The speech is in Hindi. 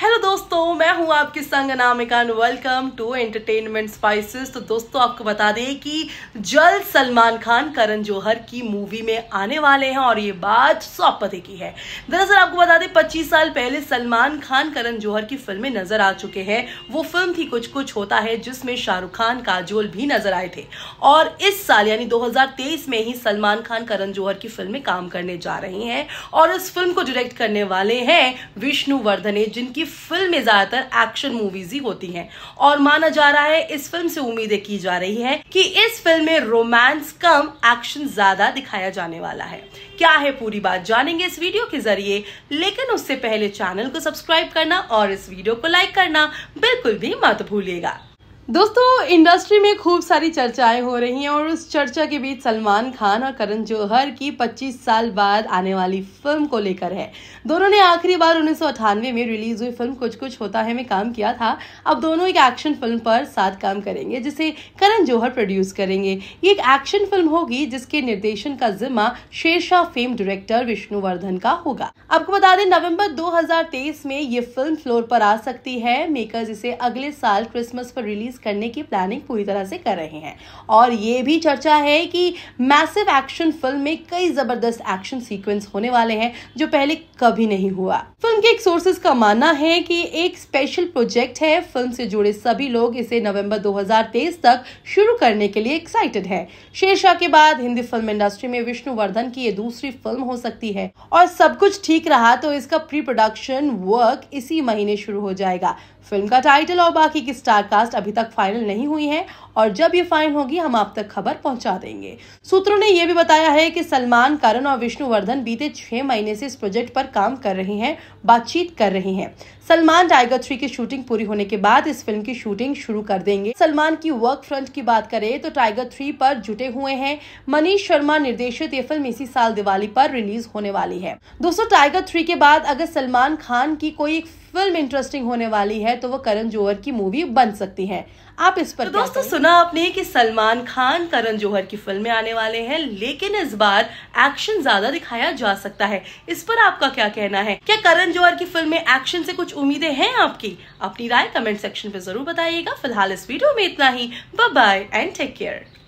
हेलो दोस्तों मैं हूं आपके संग Anamika and welcome to entertainment spices तो दोस्तों आपको बता दें कि जल्द सलमान खान करण जौहर की मूवी में आने वाले हैं और ये बात सौ पते की है दरअसल आपको बता दें 25 साल पहले सलमान खान करण जौहर की फिल्में नजर आ चुके हैं वो फिल्म थी कुछ कुछ होता है जिसमें शाहरुख खान काजोल भी नजर आए थे और इस साल यानी दो में ही सलमान खान करण जौहर की फिल्म काम करने जा रहे हैं और इस फिल्म को डायरेक्ट करने वाले हैं विष्णु वर्धने जिनकी फिल्में ज्यादातर एक्शन मूवीज ही होती हैं और माना जा रहा है इस फिल्म से उम्मीदें की जा रही है कि इस फिल्म में रोमांस कम एक्शन ज्यादा दिखाया जाने वाला है क्या है पूरी बात जानेंगे इस वीडियो के जरिए लेकिन उससे पहले चैनल को सब्सक्राइब करना और इस वीडियो को लाइक करना बिल्कुल भी मत भूलिएगा दोस्तों इंडस्ट्री में खूब सारी चर्चाएं हो रही हैं और उस चर्चा के बीच सलमान खान और करण जौहर की 25 साल बाद आने वाली फिल्म को लेकर है दोनों ने आखिरी बार उन्नीस में रिलीज हुई फिल्म कुछ कुछ होता है में काम किया था अब दोनों एक एक्शन फिल्म पर साथ काम करेंगे जिसे करण जौहर प्रोड्यूस करेंगे ये एक एक्शन फिल्म होगी जिसके निर्देशन का जिम्मा शेरशाह फेम डायरेक्टर विष्णुवर्धन का होगा आपको बता दें नवम्बर दो में ये फिल्म फ्लोर पर आ सकती है मेकर्स इसे अगले साल क्रिसमस पर रिलीज रिलीज करने की प्लानिंग पूरी तरह से कर रहे हैं और ये भी चर्चा है कि मैसिव एक्शन फिल्म में कई ज़बरदस्त एक्शन सीक्वेंस होने वाले हैं जो पहले कभी नहीं हुआ फिल्म के एक सोर्सेज का मानना है कि एक स्पेशल प्रोजेक्ट है फिल्म से जुड़े सभी लोग इसे नवंबर 2023 तक शुरू करने के लिए एक्साइटेड हैं। शेरशाह के बाद हिंदी फिल्म इंडस्ट्री में विष्णुवर्धन की ये दूसरी फिल्म हो सकती है और सब कुछ ठीक रहा तो इसका प्री प्रोडक्शन वर्क इसी महीने शुरू हो जाएगा फिल्म का टाइटल और बाकी की स्टार कास्ट अभी तक फाइनल नहीं हुई है और जब ये फाइनल होगी हम आप तक खबर पहुंचा देंगे सूत्रों ने यह भी बताया है कि सलमान करण और विष्णुवर्धन बीते छह महीने से इस प्रोजेक्ट पर काम कर रहे हैं बातचीत कर रहे हैं सलमान टाइगर थ्री की शूटिंग पूरी होने के बाद इस फिल्म की शूटिंग शुरू कर देंगे सलमान की वर्क फ्रंट की बात करें तो टाइगर थ्री पर जुटे हुए हैं मनीष शर्मा निर्देशित ये फिल्म इसी साल दिवाली पर रिलीज होने वाली है दोस्तों टाइगर थ्री के बाद अगर सलमान खान की कोई एक फिल्म इंटरेस्टिंग होने वाली है तो वो करण जोहर की मूवी बन सकती है आप इस पर तो दोस्तों सुना आपने कि सलमान खान करण जौहर की फिल्म में आने वाले हैं लेकिन इस बार एक्शन ज्यादा दिखाया जा सकता है इस पर आपका क्या कहना है क्या करण जौहर की फिल्म में एक्शन से कुछ उम्मीदें हैं आपकी अपनी राय कमेंट सेक्शन में जरूर बताइएगा फिलहाल इस वीडियो में इतना ही बाय एंड टेक केयर